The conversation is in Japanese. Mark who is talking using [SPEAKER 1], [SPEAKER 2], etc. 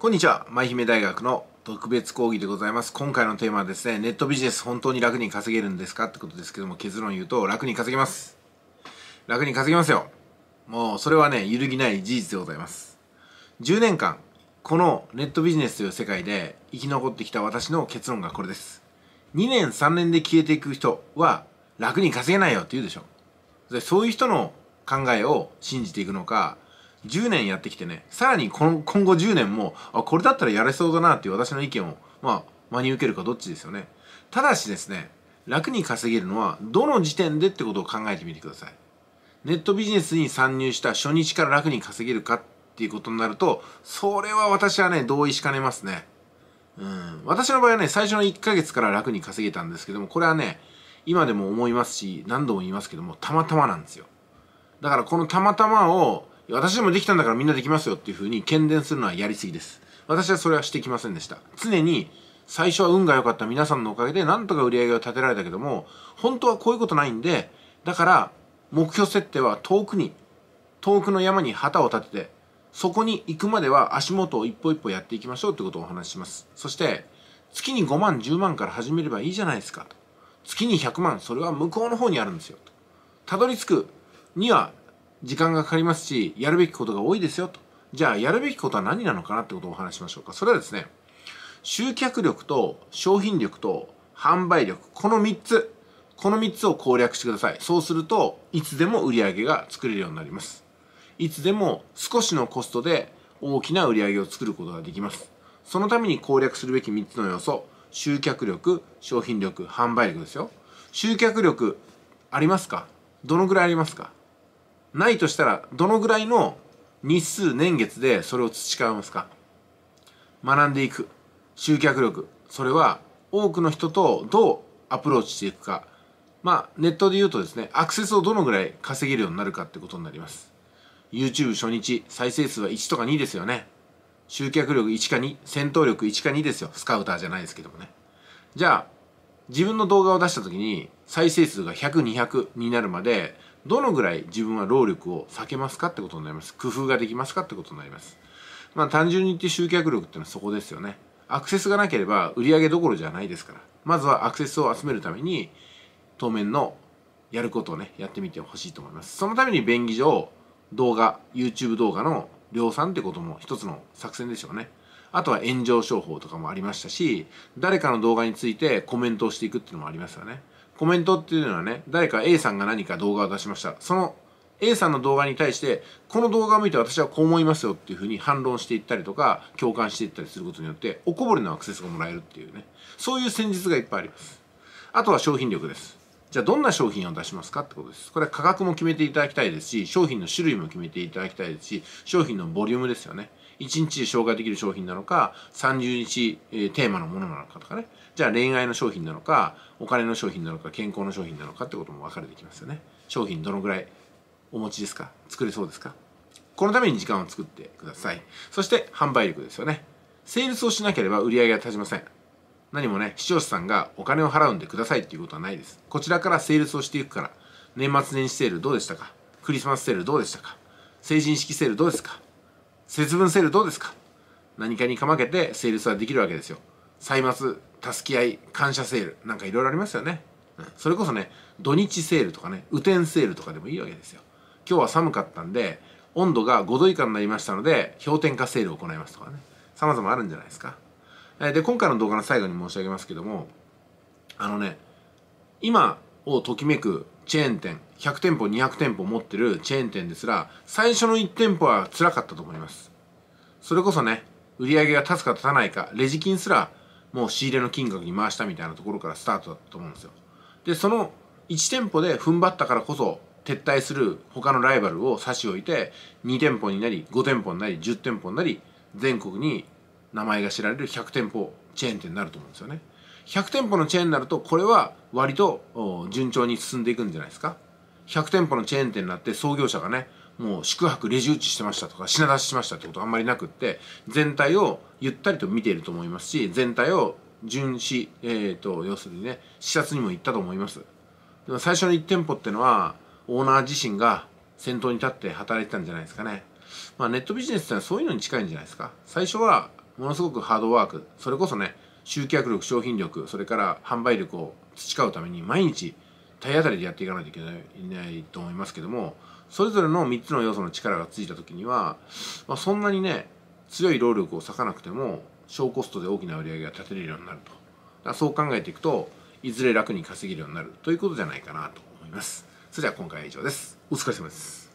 [SPEAKER 1] こんにちは。舞姫大学の特別講義でございます。今回のテーマはですね、ネットビジネス本当に楽に稼げるんですかってことですけども、結論言うと楽に稼げます。楽に稼げますよ。もうそれはね、揺るぎない事実でございます。10年間、このネットビジネスという世界で生き残ってきた私の結論がこれです。2年3年で消えていく人は楽に稼げないよって言うでしょ。でそういう人の考えを信じていくのか、10年やってきてねさらにこの今後10年もあこれだったらやれそうだなっていう私の意見を、まあ、真に受けるかどっちですよねただしですね楽に稼げるのはどの時点でってことを考えてみてくださいネットビジネスに参入した初日から楽に稼げるかっていうことになるとそれは私はね同意しかねますねうん私の場合はね最初の1ヶ月から楽に稼げたんですけどもこれはね今でも思いますし何度も言いますけどもたまたまなんですよだからこのたまたまを私でもできたんだからみんなできますよっていうふうに喧伝するのはやりすぎです。私はそれはしてきませんでした。常に最初は運が良かった皆さんのおかげでなんとか売り上げを立てられたけども、本当はこういうことないんで、だから目標設定は遠くに、遠くの山に旗を立てて、そこに行くまでは足元を一歩一歩やっていきましょうってことをお話しします。そして、月に5万、10万から始めればいいじゃないですかと。月に100万、それは向こうの方にあるんですよと。たどり着くには時間がかかりますし、やるべきことが多いですよと。じゃあ、やるべきことは何なのかなってことをお話しましょうか。それはですね、集客力と商品力と販売力、この3つ、この3つを攻略してください。そうすると、いつでも売り上げが作れるようになります。いつでも少しのコストで大きな売り上げを作ることができます。そのために攻略するべき3つの要素、集客力、商品力、販売力ですよ。集客力、ありますかどのぐらいありますかないとしたらどのぐらいの日数年月でそれを培いますか学んでいく集客力それは多くの人とどうアプローチしていくかまあネットで言うとですねアクセスをどのぐらい稼げるようになるかってことになります YouTube 初日再生数は1とか2ですよね集客力1か2戦闘力1か2ですよスカウターじゃないですけどもねじゃあ自分の動画を出した時に再生数が100200になるまでどのぐらい自分は労力を避けますかってことになります工夫ができますかってことになりますまあ単純に言って集客力ってのはそこですよねアクセスがなければ売り上げどころじゃないですからまずはアクセスを集めるために当面のやることをねやってみてほしいと思いますそのために便宜上動画 YouTube 動画の量産ってことも一つの作戦でしょうねあとは炎上商法とかもありましたし誰かの動画についてコメントをしていくっていうのもありますよねコメントっていうのはね、誰か A さんが何か動画を出しました。その A さんの動画に対して、この動画を見て私はこう思いますよっていうふうに反論していったりとか、共感していったりすることによって、おこぼれのアクセスがもらえるっていうね。そういう戦術がいっぱいあります。あとは商品力です。じゃあどんな商品を出しますかってことです。これは価格も決めていただきたいですし、商品の種類も決めていただきたいですし、商品のボリュームですよね。1日で紹介できる商品なのか、30日、えー、テーマのものなのかとかね。じゃあ恋愛の商品なのか、お金の商品なのか、健康の商品なのかってことも分かれてきますよね。商品どのぐらいお持ちですか作れそうですかこのために時間を作ってください。そして販売力ですよね。セールスをしなければ売り上げは立ちません。何もね視聴者さんがお金を払うんでくださいっていうことはないですこちらからセールスをしていくから年末年始セールどうでしたかクリスマスセールどうでしたか成人式セールどうですか節分セールどうですか何かにかまけてセールスはできるわけですよ歳末助け合い感謝セールなんかいろいろありますよね、うん、それこそね土日セールとかね雨天セールとかでもいいわけですよ今日は寒かったんで温度が5度以下になりましたので氷点下セールを行いますとかねさまざまあるんじゃないですかで今回の動画の最後に申し上げますけどもあのね今をときめくチェーン店100店舗200店舗持ってるチェーン店ですら最初の1店舗は辛かったと思いますそれこそね売り上げが立つか立たないかレジ金すらもう仕入れの金額に回したみたいなところからスタートだったと思うんですよでその1店舗で踏ん張ったからこそ撤退する他のライバルを差し置いて2店舗になり5店舗になり10店舗になり全国に名前が知られる100店舗チェーン店になると思うんですよね100店舗のチェーンになるとこれは割と順調に進んでいくんじゃないですか100店舗のチェーン店になって創業者がねもう宿泊レジ打ちしてましたとか品出ししましたってことあんまりなくって全体をゆったりと見ていると思いますし全体を巡視、えーと、と要するにね視察にも行ったと思いますでも最初の1店舗ってのはオーナー自身が先頭に立って働いてたんじゃないですかねまあネットビジネスってのはそういうのに近いんじゃないですか最初はものすごくハードワークそれこそね集客力商品力それから販売力を培うために毎日体当たりでやっていかないといけないと思いますけどもそれぞれの3つの要素の力がついた時には、まあ、そんなにね強い労力を割かなくても小コストで大きな売り上げが立てれるようになるとだそう考えていくといずれ楽に稼げるようになるということじゃないかなと思いますそれでは今回は以上ですお疲れ様です